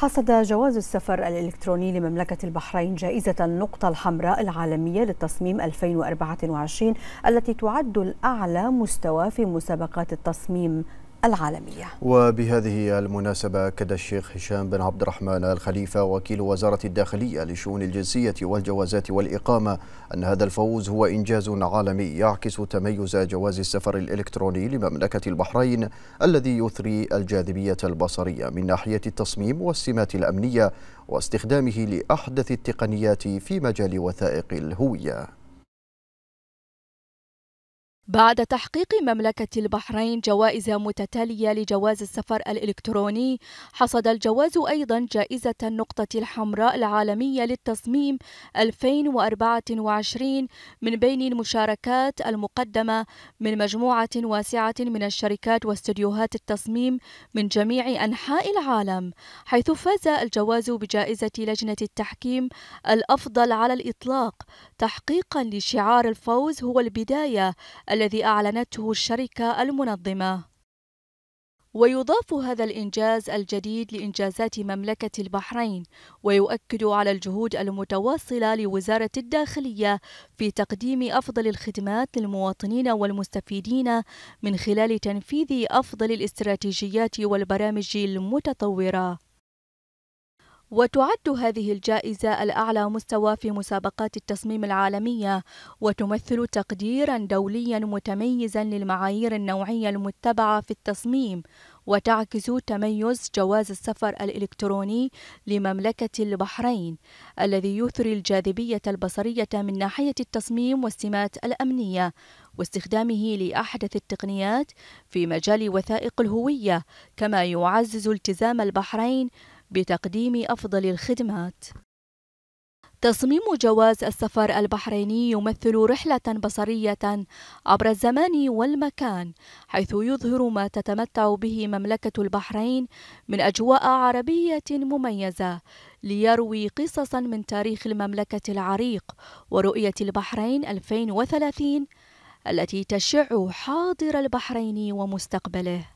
حصد جواز السفر الإلكتروني لمملكة البحرين جائزة النقطة الحمراء العالمية للتصميم 2024 التي تعد الأعلى مستوى في مسابقات التصميم العالمية وبهذه المناسبة أكد الشيخ هشام بن عبد الرحمن الخليفة وكيل وزارة الداخلية لشؤون الجنسية والجوازات والإقامة أن هذا الفوز هو إنجاز عالمي يعكس تميز جواز السفر الإلكتروني لمملكة البحرين الذي يثري الجاذبية البصرية من ناحية التصميم والسمات الأمنية واستخدامه لأحدث التقنيات في مجال وثائق الهوية بعد تحقيق مملكة البحرين جوائز متتالية لجواز السفر الإلكتروني، حصد الجواز أيضا جائزة النقطة الحمراء العالمية للتصميم 2024 من بين المشاركات المقدمة من مجموعة واسعة من الشركات واستديوهات التصميم من جميع أنحاء العالم، حيث فاز الجواز بجائزة لجنة التحكيم الأفضل على الإطلاق، تحقيقا لشعار الفوز هو البداية الذي أعلنته الشركة المنظمة ويضاف هذا الإنجاز الجديد لإنجازات مملكة البحرين ويؤكد على الجهود المتواصلة لوزارة الداخلية في تقديم أفضل الخدمات للمواطنين والمستفيدين من خلال تنفيذ أفضل الاستراتيجيات والبرامج المتطورة وتعد هذه الجائزة الأعلى مستوى في مسابقات التصميم العالمية وتمثل تقديرا دوليا متميزا للمعايير النوعية المتبعة في التصميم وتعكس تميز جواز السفر الإلكتروني لمملكة البحرين الذي يثري الجاذبية البصرية من ناحية التصميم والسمات الأمنية واستخدامه لأحدث التقنيات في مجال وثائق الهوية كما يعزز التزام البحرين بتقديم أفضل الخدمات تصميم جواز السفر البحريني يمثل رحلة بصرية عبر الزمان والمكان، حيث يظهر ما تتمتع به مملكة البحرين من أجواء عربية مميزة، ليروي قصصًا من تاريخ المملكة العريق ورؤية البحرين 2030 التي تشع حاضر البحرين ومستقبله.